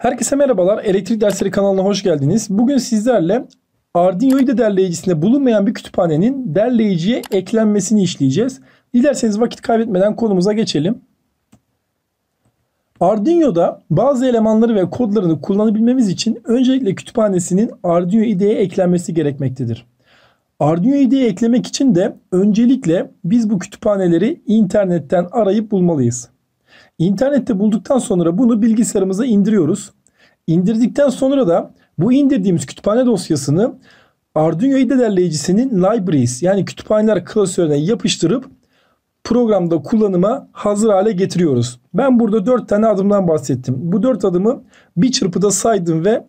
Herkese merhabalar. Elektrik Dersleri kanalına hoş geldiniz. Bugün sizlerle Arduino'da derleyicisinde bulunmayan bir kütüphanenin derleyiciye eklenmesini işleyeceğiz. Dilerseniz vakit kaybetmeden konumuza geçelim. Arduino'da bazı elemanları ve kodlarını kullanabilmemiz için öncelikle kütüphanesinin Arduino IDE'ye eklenmesi gerekmektedir. Arduino IDE'ye eklemek için de öncelikle biz bu kütüphaneleri internetten arayıp bulmalıyız. İnternette bulduktan sonra bunu bilgisayarımıza indiriyoruz. İndirdikten sonra da bu indirdiğimiz kütüphane dosyasını Arduino IDE libraries yani kütüphaneler klasörüne yapıştırıp programda kullanıma hazır hale getiriyoruz. Ben burada 4 tane adımdan bahsettim. Bu 4 adımı bir çırpıda saydım ve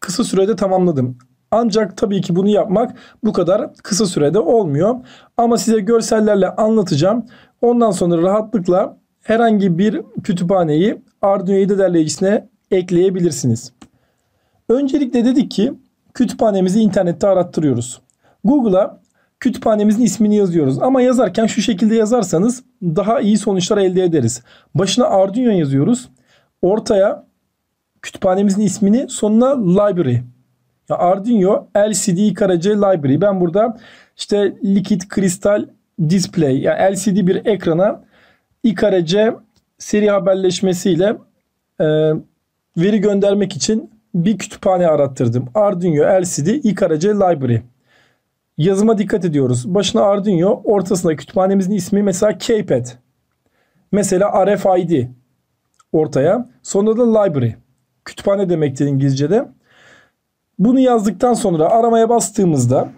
kısa sürede tamamladım. Ancak tabii ki bunu yapmak bu kadar kısa sürede olmuyor. Ama size görsellerle anlatacağım. Ondan sonra rahatlıkla herhangi bir kütüphaneyi Arduino 7 derleyicisine ekleyebilirsiniz. Öncelikle dedik ki kütüphanemizi internette arattırıyoruz. Google'a kütüphanemizin ismini yazıyoruz. Ama yazarken şu şekilde yazarsanız daha iyi sonuçlar elde ederiz. Başına Arduino yazıyoruz. Ortaya kütüphanemizin ismini sonuna library. Ya Arduino LCD karaca library. Ben burada işte Liquid Crystal display yani LCD bir ekrana İKRC seri haberleşmesiyle e, veri göndermek için bir kütüphane arattırdım. Arduino LCD IKRC Library. Yazıma dikkat ediyoruz. Başına Arduino, ortasında kütüphanemizin ismi mesela KPED. Mesela RFID ortaya. Sonra da library. Kütüphane demektir İngilizce'de. Bunu yazdıktan sonra aramaya bastığımızda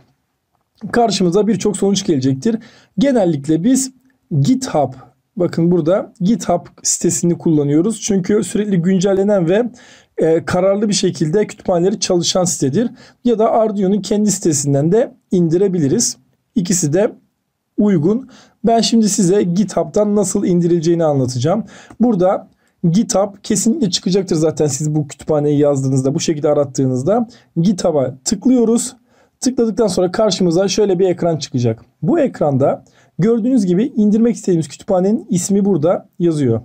karşımıza birçok sonuç gelecektir. Genellikle biz GitHub Bakın burada GitHub sitesini kullanıyoruz. Çünkü sürekli güncellenen ve e, kararlı bir şekilde kütüphaneleri çalışan sitedir. Ya da Arduino'nun kendi sitesinden de indirebiliriz. İkisi de uygun. Ben şimdi size GitHub'dan nasıl indirileceğini anlatacağım. Burada GitHub kesinlikle çıkacaktır zaten siz bu kütüphaneyi yazdığınızda bu şekilde arattığınızda GitHub'a tıklıyoruz. Tıkladıktan sonra karşımıza şöyle bir ekran çıkacak. Bu ekranda Gördüğünüz gibi indirmek istediğimiz kütüphanenin ismi burada yazıyor.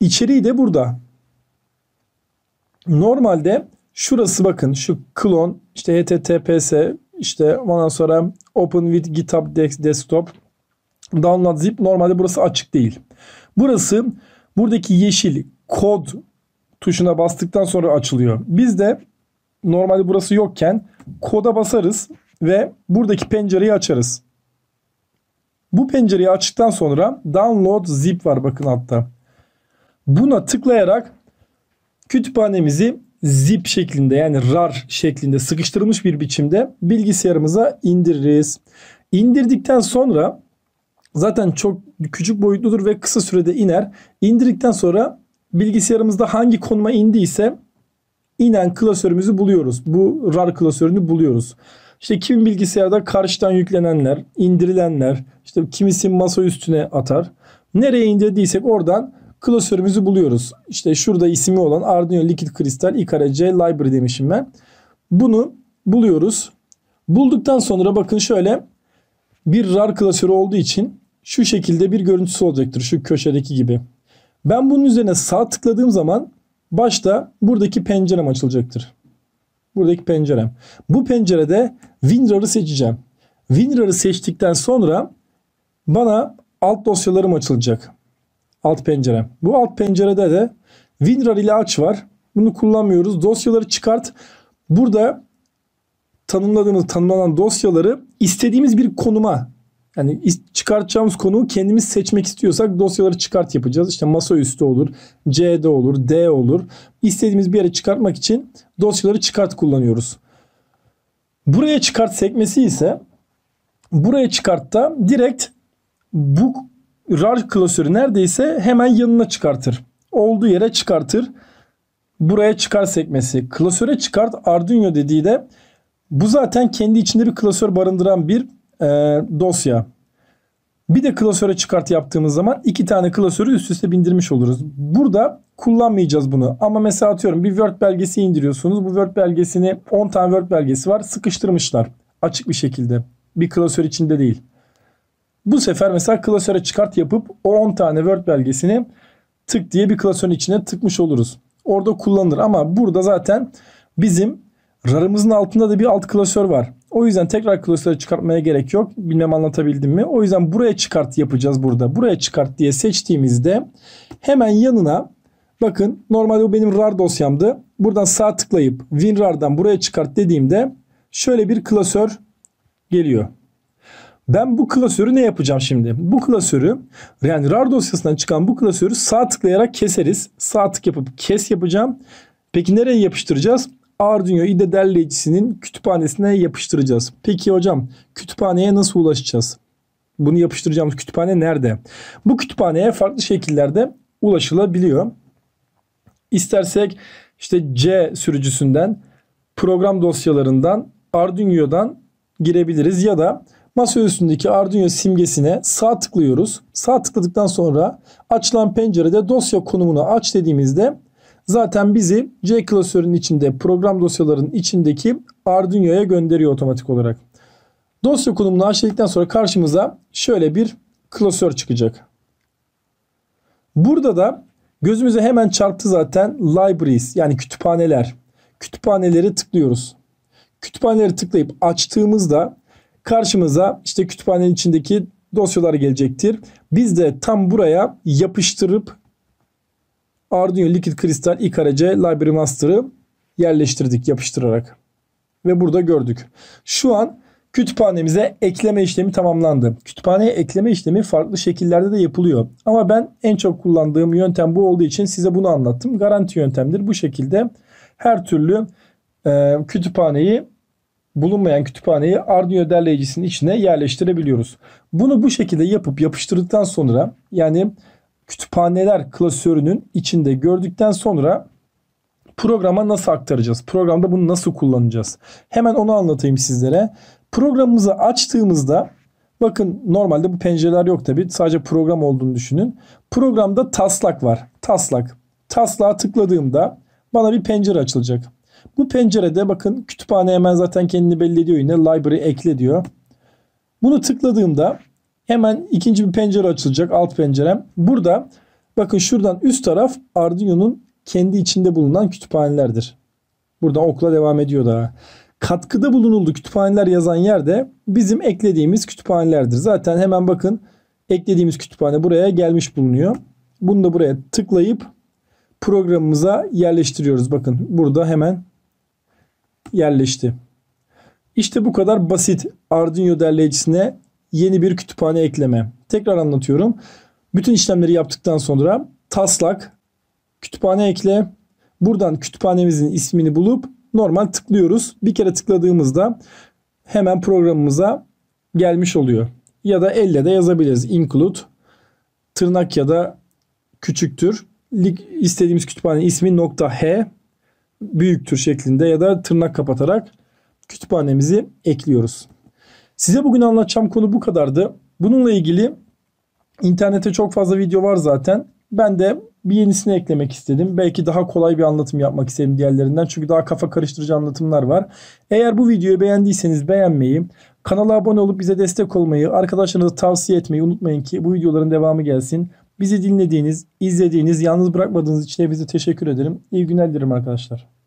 İçeriği de burada. Normalde şurası bakın şu klon işte https işte ondan sonra open with github desktop download zip normalde burası açık değil. Burası buradaki yeşil kod tuşuna bastıktan sonra açılıyor. Biz de normalde burası yokken koda basarız ve buradaki pencereyi açarız. Bu pencereyi açtıktan sonra download zip var bakın altta. Buna tıklayarak kütüphanemizi zip şeklinde yani rar şeklinde sıkıştırılmış bir biçimde bilgisayarımıza indiririz. İndirdikten sonra zaten çok küçük boyutludur ve kısa sürede iner. İndirdikten sonra bilgisayarımızda hangi konuma indiyse inen klasörümüzü buluyoruz. Bu rar klasörünü buluyoruz. İşte kimi bilgisayarda karşıdan yüklenenler, indirilenler, işte kimisi masa üstüne atar. Nereye indirdiysek oradan klasörümüzü buluyoruz. İşte şurada ismi olan Arduino Liquid Crystal Ikara Library demişim ben. Bunu buluyoruz. Bulduktan sonra bakın şöyle bir RAR klasörü olduğu için şu şekilde bir görüntüsü olacaktır. Şu köşedeki gibi. Ben bunun üzerine sağ tıkladığım zaman başta buradaki pencerem açılacaktır. Buradaki pencerem. Bu pencerede WinRAR'ı seçeceğim. WinRAR'ı seçtikten sonra bana alt dosyalarım açılacak. Alt pencerem. Bu alt pencerede de WinRAR ile aç var. Bunu kullanmıyoruz. Dosyaları çıkart. Burada tanımladığımız tanımlanan dosyaları istediğimiz bir konuma yani çıkartacağımız konuyu kendimiz seçmek istiyorsak dosyaları çıkart yapacağız. İşte masaüstü olur, C'de olur, D olur. İstediğimiz bir yere çıkartmak için dosyaları çıkart kullanıyoruz. Buraya çıkart sekmesi ise buraya çıkartta direkt bu RAR klasörü neredeyse hemen yanına çıkartır. Olduğu yere çıkartır. Buraya çıkart sekmesi. Klasöre çıkart Arduino dediği de bu zaten kendi içinde bir klasör barındıran bir e, dosya. Bir de klasöre çıkart yaptığımız zaman iki tane klasörü üst üste bindirmiş oluruz. Burada kullanmayacağız bunu. Ama mesela atıyorum bir Word belgesi indiriyorsunuz. Bu Word belgesini 10 tane Word belgesi var. Sıkıştırmışlar. Açık bir şekilde. Bir klasör içinde değil. Bu sefer mesela klasöre çıkart yapıp o 10 tane Word belgesini tık diye bir klasörün içine tıkmış oluruz. Orada kullanılır ama burada zaten bizim Rarımızın altında da bir alt klasör var. O yüzden tekrar klasörü çıkartmaya gerek yok. Bilmem anlatabildim mi? O yüzden buraya çıkart yapacağız burada. Buraya çıkart diye seçtiğimizde hemen yanına bakın normalde bu benim rar dosyamdı. Buradan sağ tıklayıp WinRar'dan buraya çıkart dediğimde şöyle bir klasör geliyor. Ben bu klasörü ne yapacağım şimdi? Bu klasörü yani rar dosyasından çıkan bu klasörü sağ tıklayarak keseriz. Sağ tık yapıp kes yapacağım. Peki nereye yapıştıracağız? Arduino IDE derleyicisinin kütüphanesine yapıştıracağız. Peki hocam kütüphaneye nasıl ulaşacağız? Bunu yapıştıracağımız kütüphane nerede? Bu kütüphaneye farklı şekillerde ulaşılabiliyor. İstersek işte C sürücüsünden, program dosyalarından, Arduino'dan girebiliriz ya da masa üstündeki Arduino simgesine sağ tıklıyoruz. Sağ tıkladıktan sonra açılan pencerede dosya konumunu aç dediğimizde zaten bizi C klasörün içinde program dosyalarının içindeki Arduino'ya gönderiyor otomatik olarak. Dosya konumunu açtıktan sonra karşımıza şöyle bir klasör çıkacak. Burada da gözümüze hemen çarptı zaten libraries yani kütüphaneler. Kütüphaneleri tıklıyoruz. Kütüphaneleri tıklayıp açtığımızda karşımıza işte kütüphanenin içindeki dosyalar gelecektir. Biz de tam buraya yapıştırıp Arduino Liquid Crystal IKRC Library Master'ı yerleştirdik yapıştırarak. Ve burada gördük. Şu an kütüphanemize ekleme işlemi tamamlandı. Kütüphaneye ekleme işlemi farklı şekillerde de yapılıyor. Ama ben en çok kullandığım yöntem bu olduğu için size bunu anlattım. Garanti yöntemdir. Bu şekilde her türlü e, kütüphaneyi bulunmayan kütüphaneyi Arduino derleyicisinin içine yerleştirebiliyoruz. Bunu bu şekilde yapıp yapıştırdıktan sonra yani kütüphaneler klasörünün içinde gördükten sonra programa nasıl aktaracağız? Programda bunu nasıl kullanacağız? Hemen onu anlatayım sizlere. Programımızı açtığımızda bakın normalde bu pencereler yok tabi sadece program olduğunu düşünün. Programda taslak var. Taslak. Taslağa tıkladığımda bana bir pencere açılacak. Bu pencerede bakın kütüphane hemen zaten kendini belli ediyor yine library ekle diyor. Bunu tıkladığımda Hemen ikinci bir pencere açılacak alt pencerem. Burada bakın şuradan üst taraf Arduino'nun kendi içinde bulunan kütüphanelerdir. Buradan okla devam ediyor daha. Katkıda bulunuldu kütüphaneler yazan yerde bizim eklediğimiz kütüphanelerdir. Zaten hemen bakın eklediğimiz kütüphane buraya gelmiş bulunuyor. Bunu da buraya tıklayıp programımıza yerleştiriyoruz. Bakın burada hemen yerleşti. İşte bu kadar basit Arduino derleyicisine yeni bir kütüphane ekleme. Tekrar anlatıyorum. Bütün işlemleri yaptıktan sonra taslak kütüphane ekle. Buradan kütüphanemizin ismini bulup normal tıklıyoruz. Bir kere tıkladığımızda hemen programımıza gelmiş oluyor. Ya da elle de yazabiliriz. Include tırnak ya da küçüktür. istediğimiz kütüphane ismi nokta h büyüktür şeklinde ya da tırnak kapatarak kütüphanemizi ekliyoruz. Size bugün anlatacağım konu bu kadardı. Bununla ilgili internete çok fazla video var zaten. Ben de bir yenisini eklemek istedim. Belki daha kolay bir anlatım yapmak istedim diğerlerinden. Çünkü daha kafa karıştırıcı anlatımlar var. Eğer bu videoyu beğendiyseniz beğenmeyi, kanala abone olup bize destek olmayı, arkadaşlarınıza tavsiye etmeyi unutmayın ki bu videoların devamı gelsin. Bizi dinlediğiniz, izlediğiniz, yalnız bırakmadığınız için hepinize teşekkür ederim. İyi günler dilerim arkadaşlar.